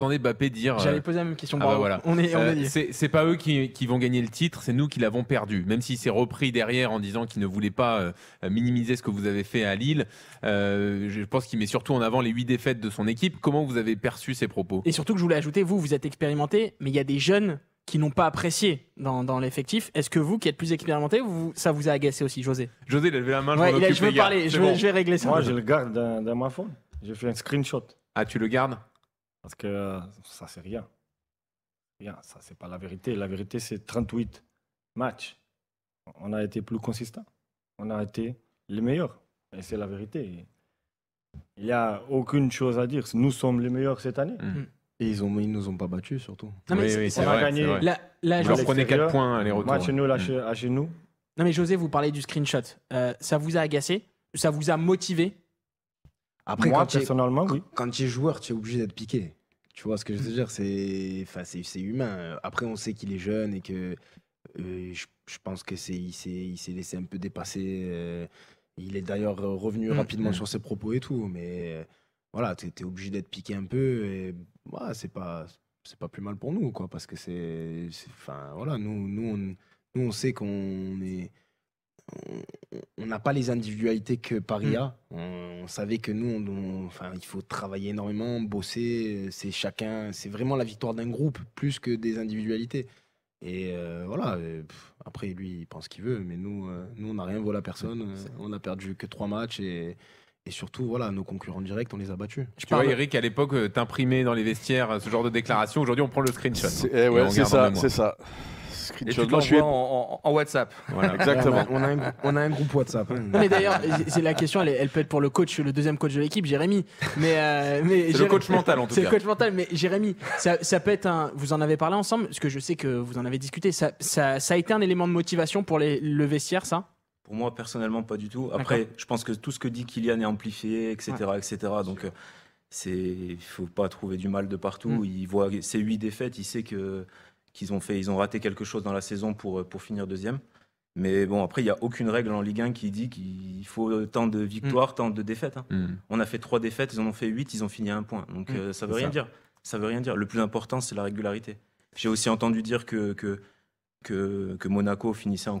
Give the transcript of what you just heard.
entendez Mbappé dire. Euh, J'avais la même question. Ah bah on est, euh, c'est pas eux qui, vont gagner le titre, c'est nous qui l'avons perdu. Même s'il s'est repris derrière en disant qu'il ne voulait pas euh, minimiser ce que vous avez fait à Lille, je pense qu'il met surtout en avant les huit défaites de son équipe. Comment vous avez perçu ces propos Et surtout que je voulais ajouter, vous, vous êtes expérimenté, mais il y a des jeunes qui n'ont pas apprécié dans, l'effectif. Est-ce que vous, qui êtes plus expérimenté, ça vous a agacé aussi, José José, il a levé la main. Je, vais, régler ça. Moi, je le garde dans, dans ma faune. J'ai fait un screenshot. Ah, tu le gardes parce que euh, ça, c'est rien. Rien, ça, c'est pas la vérité. La vérité, c'est 38 matchs. On a été plus consistants. On a été les meilleurs. Et c'est la vérité. Il n'y a aucune chose à dire. Nous sommes les meilleurs cette année. Mm. Et ils ne nous ont pas battus, surtout. Non, mais oui, vrai. Gagné vous leur 4 points, les retours. Match nul à, mm. chez, à nous. Non, mais José, vous parlez du screenshot. Euh, ça vous a agacé Ça vous a motivé après, Moi, quand personnellement, oui. Quand tu es joueur, tu es obligé d'être piqué. Tu vois ce que je veux dire C'est humain. Après, on sait qu'il est jeune et que euh, je, pense que c'est il s'est laissé un peu dépasser. Euh, il est d'ailleurs revenu mm, rapidement mm. sur ses propos et tout. Mais euh, voilà, tu es, obligé d'être piqué un peu. Et bah, c'est pas c'est pas plus mal pour nous, quoi. Parce que c'est. Enfin, voilà, nous, nous, on, nous, on sait qu'on est on n'a pas les individualités que Paris mm. a on savait que nous, enfin, il faut travailler énormément, bosser. C'est chacun, c'est vraiment la victoire d'un groupe plus que des individualités. Et euh, voilà. après, lui, il pense qu'il veut, mais nous, euh, nous, on n'a rien volé à personne. On a perdu que trois matchs et. Et surtout, voilà, nos concurrents directs, on les a battus. tu vois, Eric, à l'époque, euh, t'imprimais dans les vestiaires ce genre de déclaration. Aujourd'hui, on prend le screenshot. C'est hein, eh ça, c'est ça je suis en, en, WhatsApp. exactement. on, a, un, groupe WhatsApp. mais d'ailleurs, c'est la question, elle, peut être pour le coach, le deuxième coach de l'équipe, Jérémy. Mais, euh, mais le coach mental en tout cas. C'est le coach mental, mais Jérémy, ça, peut être un. Vous en avez parlé ensemble, parce que je sais que vous en avez discuté. Ça, a été un élément de motivation pour les, le vestiaire, ça pour moi, personnellement, pas du tout. Après, je pense que tout ce que dit Kylian est amplifié, etc. etc. Donc, euh, c'est, il faut pas trouver du mal de partout. Mm. Il voit ses huit défaites, il sait que qu'ils ont fait. Ils ont raté quelque chose dans la saison pour, euh, pour finir deuxième. Mais bon, après, il n'y a aucune règle en Ligue 1 qui dit qu'il faut tant de victoires, mm. tant de défaites. Hein. Mm. On a fait trois défaites, ils en ont fait huit, ils ont fini à un point. Donc mm. euh, ça ne veut rien dire. Ça veut rien dire. Le plus important, c'est la régularité. J'ai aussi entendu dire que, que, que, Monaco finissait en